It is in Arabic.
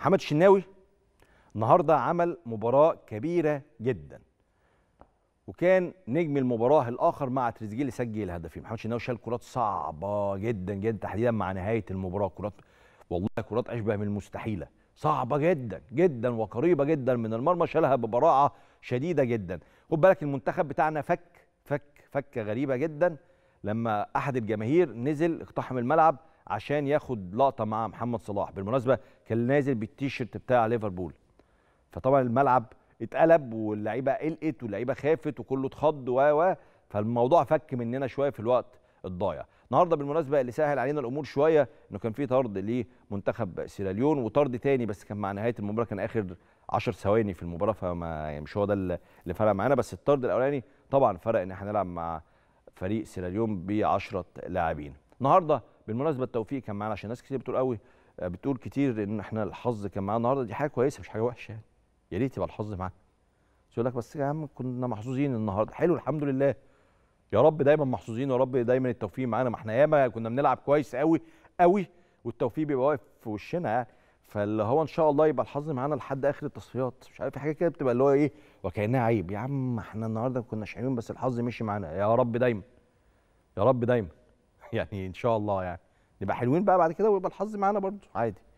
محمد الشناوي النهارده عمل مباراه كبيره جدا وكان نجم المباراه الاخر مع تريزيجيه اللي سجل الهدفين محمد الشناوي شال كرات صعبه جدا جدا تحديدا مع نهايه المباراه كرات والله كرات اشبه من المستحيله صعبه جدا جدا وقريبه جدا من المرمى شالها ببراعه شديده جدا خد بالك المنتخب بتاعنا فك فك فكه غريبه جدا لما احد الجماهير نزل اقتحم الملعب عشان ياخد لقطه مع محمد صلاح بالمناسبه كان نازل بالتيشيرت بتاع ليفربول فطبعا الملعب اتقلب واللعيبه قلقت واللعيبه خافت وكله اتخض و و فالموضوع فك مننا شويه في الوقت الضايع النهارده بالمناسبه اللي سهل علينا الامور شويه انه كان في طرد لمنتخب سيراليون وطرد تاني بس كان مع نهايه المباراه كان اخر 10 ثواني في المباراه فما يعني مش هو ده اللي فرق معانا بس الطرد الاولاني طبعا فرق ان احنا نلعب مع فريق سيراليون ب 10 لاعبين النهارده بالمناسبه التوفيق كان معانا عشان ناس كتير بتقول قوي آه، بتقول كتير ان احنا الحظ كان معانا النهارده دي حاجه كويسه مش حاجه وحشه يعني يا ريت يبقى الحظ معانا يقول لك بس يا عم كنا محظوظين النهارده حلو الحمد لله يا رب دايما محظوظين يا رب دايما التوفيق معانا ما احنا ياما كنا بنلعب كويس قوي قوي والتوفيق بيبقى واقف في وشنا يعني فاللي هو ان شاء الله يبقى الحظ معانا لحد اخر التصفيات مش عارف في حاجه كده بتبقى اللي هو ايه وكانها عيب يا عم احنا النهارده ما كناش بس الحظ مشي معانا يا رب دايما يا رب دايما يعني ان شاء الله يعني نبقى حلوين بقى بعد كده ويبقى الحظ معانا برضو عادي